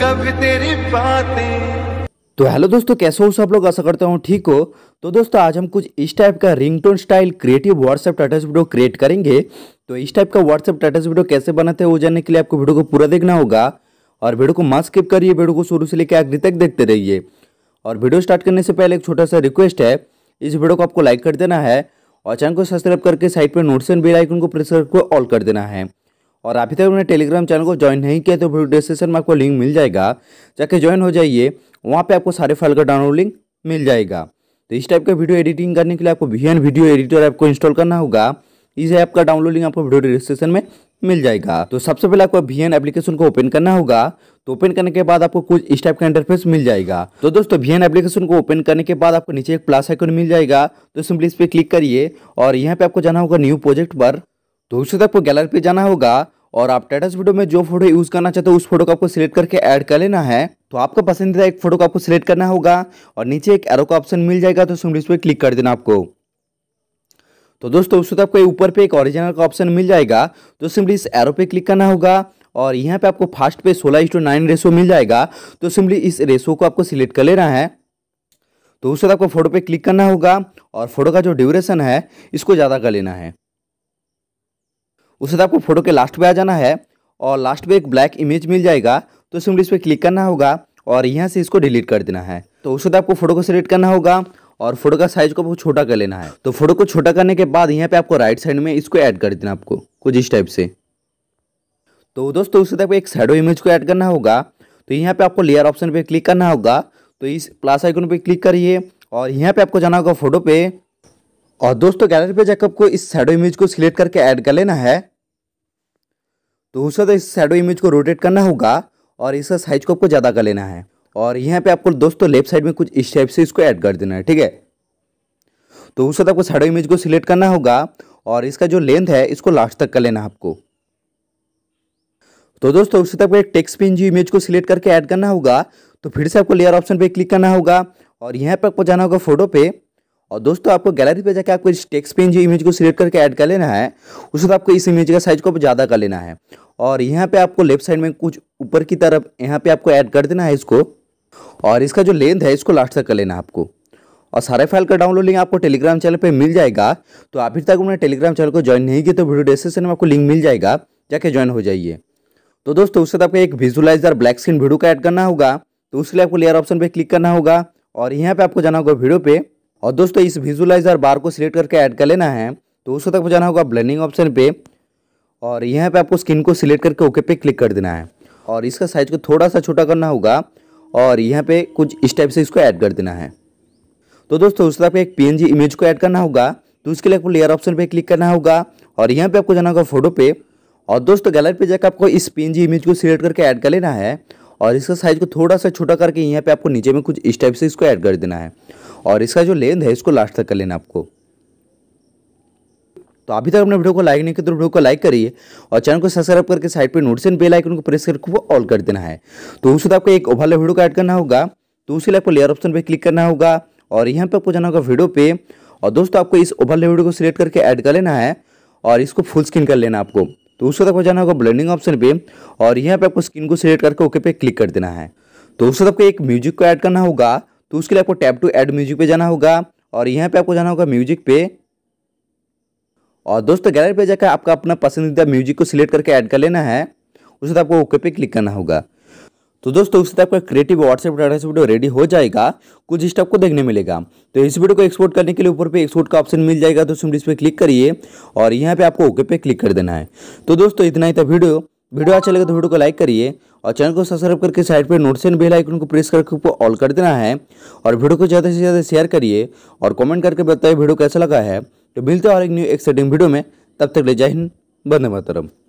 कभी तेरी बातें तो हेलो दोस्तों कैसे हो सब लोग आशा करता हूँ ठीक हो तो दोस्तों आज हम कुछ इस टाइप का ringtone style creative WhatsApp status video create करेंगे तो इस टाइप का व्हाट्सएप टाटस वीडियो कैसे बनाते हैं वो जानने के लिए आपको वीडियो को पूरा देखना होगा और वीडियो को मास्क स्किप करिए वीडियो को शुरू से लेकर आखिरी तक देखते रहिए और वीडियो स्टार्ट करने से पहले एक छोटा सा रिक्वेस्ट है इस वीडियो को आपको लाइक कर देना है और चैनल को सब्सक्राइब करके साइड पर नोटिसन बिल आइकन को प्रेस करके ऑल कर देना है और अभी तक उन्होंने टेलीग्राम चैनल को ज्वाइन नहीं किया तो वीडियो डिस्क्रिप्शन में आपको लिंक मिल जाएगा जाके ज्वाइन हो जाइए वहाँ पे आपको सारे फाइल का डाउनलोड लिंक मिल जाएगा तो इस टाइप का वीडियो एडिटिंग करने के लिए आपको वी वीडियो एडिटर ऐप को इंस्टॉल करना होगा इस ऐप का डाउनलोड लिंक आपको वीडियो डिस्क्रिप्शन में मिल जाएगा तो सबसे पहले आपको वी एप्लीकेशन को ओपन करना होगा तो ओपन करने के बाद आपको कुछ इस टाइप का इंटरफेस मिल जाएगा तो दोस्तों वी एप्लीकेशन को ओपन करने के बाद आपको नीचे एक प्लस आइकन मिल जाएगा तो सिंपली इस पर क्लिक करिए और यहाँ पर आपको जाना होगा न्यू प्रोजेक्ट पर तो उसके तक आपको गैलरी पे जाना होगा और आप टेटस वीडियो में जो फोटो यूज़ करना चाहते हो उस फोटो को आपको सिलेक्ट करके ऐड कर लेना है तो आपको पसंदीदा एक फोटो को आपको सिलेक्ट करना होगा और नीचे एक एरो का ऑप्शन मिल जाएगा तो सिम्पली इस पर क्लिक कर देना आपको तो दोस्तों उसके आपको ऊपर पे एक ऑरिजिनल का ऑप्शन मिल जाएगा तो सिंपली इस एरो पे क्लिक करना होगा और यहाँ पे आपको फास्ट पे सोलह टू नाइन रेशो मिल जाएगा तो सिंपली इस रेसो को आपको सिलेक्ट कर लेना है तो उसके आपको फोटो पे क्लिक करना होगा और फोटो का जो ड्यूरेशन है इसको ज़्यादा कर लेना है उसके आपको फोटो के लास्ट पे आ जाना है और लास्ट पे एक ब्लैक इमेज मिल जाएगा तो इसमें इस पर क्लिक करना होगा और यहाँ से इसको डिलीट कर देना है तो उसके तो आपको फोटो को सिलेक्ट करना होगा और फोटो का साइज को बहुत छोटा कर लेना है तो फोटो को छोटा करने के बाद यहाँ पे आपको राइट साइड में इसको ऐड कर देना आपको कुछ इस टाइप से तो दोस्तों उसके तो आपको एक साइडो इमेज को ऐड करना होगा तो यहाँ पे आपको लेयर ऑप्शन पे क्लिक करना होगा तो इस प्लस आइकन पे क्लिक करिए और यहाँ पे आपको जाना होगा फोटो पे और दोस्तों गैलरी पे जाकर आपको इस शेडो इमेज को सिलेक्ट करके ऐड कर लेना है तो उसके बाद तो इस शेडो इमेज को रोटेट करना होगा और इसका साइज को आपको ज़्यादा कर लेना है और यहाँ पे आपको दोस्तों लेफ्ट साइड में कुछ इस टाइप से इसको ऐड कर देना है ठीक है तो उसके बाद तो आपको शेडो इमेज को सिलेक्ट करना होगा और इसका जो लेंथ है इसको लास्ट तक कर लेना है आपको तो दोस्तों उसके बाद तो एक टेक्स पिन जी इमेज को सिलेक्ट करके ऐड करना होगा तो फिर से आपको लेयर ऑप्शन पे क्लिक करना होगा और यहाँ पर आपको जाना होगा फोटो पे और दोस्तों आपको गैलरी पे जाकर आपको इस टेक्स्ट पेन जो इमेज को सिलेक्ट करके ऐड कर लेना है उसके बाद आपको इस इमेज का साइज को ज़्यादा कर लेना है और यहाँ पे आपको लेफ्ट साइड में कुछ ऊपर की तरफ यहाँ पे आपको ऐड कर देना है इसको और इसका जो लेंथ है इसको लास्ट तक कर लेना आपको और सारे फाइल का डाउनलोड लिंक आपको टेलीग्राम चैनल पर मिल जाएगा तो अभी तक उन्होंने टेलीग्राम चैनल को ज्वाइन नहीं किया तो वीडियो डिस्क्रिप्शन में आपको लिंक मिल जाएगा जाके ज्वाइन हो जाइए तो दोस्तों उसके बाद आपको एक विजुलाइजर ब्लैक स्क्रीन वीडियो का ऐड करना होगा तो उसके लिए आपको लेयर ऑप्शन पर क्लिक करना होगा और यहाँ पर आपको जाना होगा वीडियो पे और दोस्तों इस विजुलाइजर बार को सिलेक्ट करके ऐड कर लेना है तो उसको तक पहुँचाना होगा ब्लेंडिंग ऑप्शन पे और यहाँ पे आपको स्किन को सिलेक्ट करके ओके पे क्लिक कर देना है और इसका साइज को थोड़ा सा छोटा करना होगा और यहाँ पे कुछ इस टाइप से इसको ऐड कर देना है तो दोस्तों उस तरफ एक जी इमेज को ऐड करना होगा तो उसके लिए आपको लेयर ऑप्शन पे क्लिक करना होगा और यहाँ पे आपको जाना होगा फोटो पे और दोस्तों गैलरी पे जाकर आपको इस जी इमेज को सिलेक्ट करके ऐड कर लेना है और इसका साइज को थोड़ा सा छोटा करके यहाँ पे आपको नीचे में कुछ इस टाइप से इसको ऐड कर देना है और इसका जो लेंथ है इसको लास्ट तक कर लेना आपको तो अभी तक अपने वीडियो को लाइक नहीं किया तो वीडियो को लाइक करिए और चैनल को सब्सक्राइब करके साइड पर नोटिसन बेल आइकन को प्रेस करके वो ऑल कर देना है तो उसके बाद आपको एक ओवरऑल वीडियो को ऐड करना होगा तो उसी लिए आपको लेयर ऑप्शन पर क्लिक करना होगा और यहाँ पर आपको जाना होगा वीडियो पे और दोस्तों आपको इस ओवरऑल वीडियो को सिलेक्ट करके ऐड कर लेना है और इसको फुल स्क्रीन कर लेना आपको तो उसके बाद आपको जाना होगा ब्लेंडिंग ऑप्शन पे और यहाँ पर आपको स्क्रीन को सिलेक्ट करके ओके पे क्लिक कर देना है तो उसके बाद आपको एक म्यूजिक को ऐड करना होगा तो उसके लिए आपको टैप टू एड म्यूजिक पे जाना होगा और यहाँ पे आपको जाना होगा म्यूजिक पे और दोस्तों गैलरी पे जाकर आपका अपना पसंदीदा म्यूजिक को सिलेक्ट करके ऐड कर लेना है उसके तो आपको ओके पे क्लिक करना होगा तो दोस्तों उससे तो आपका creative WhatsApp data video ready हो जाएगा कुछ इस टाइप को देखने मिलेगा तो इस वीडियो को एक्सपोर्ट करने के लिए ऊपर पे एक्सपोर्ट का ऑप्शन मिल जाएगा तो उसमें इस पर क्लिक करिए और यहाँ पे आपको ओके पे क्लिक कर देना है तो दोस्तों इतना ही था वीडियो वीडियो अच्छा लगे तो वीडियो को लाइक करिए और चैनल को सब्सक्राइब करके साइड पर नोट्स एंड बेल आइकन को प्रेस करके ऊपर ऑल कर देना है और वीडियो को ज़्यादा से ज़्यादा शेयर करिए और कमेंट करके बताइए वीडियो कैसा लगा है तो मिलते हैं और एक न्यू एक्साइटिंग वीडियो में तब तक ले जय हिंद बंदे मातरम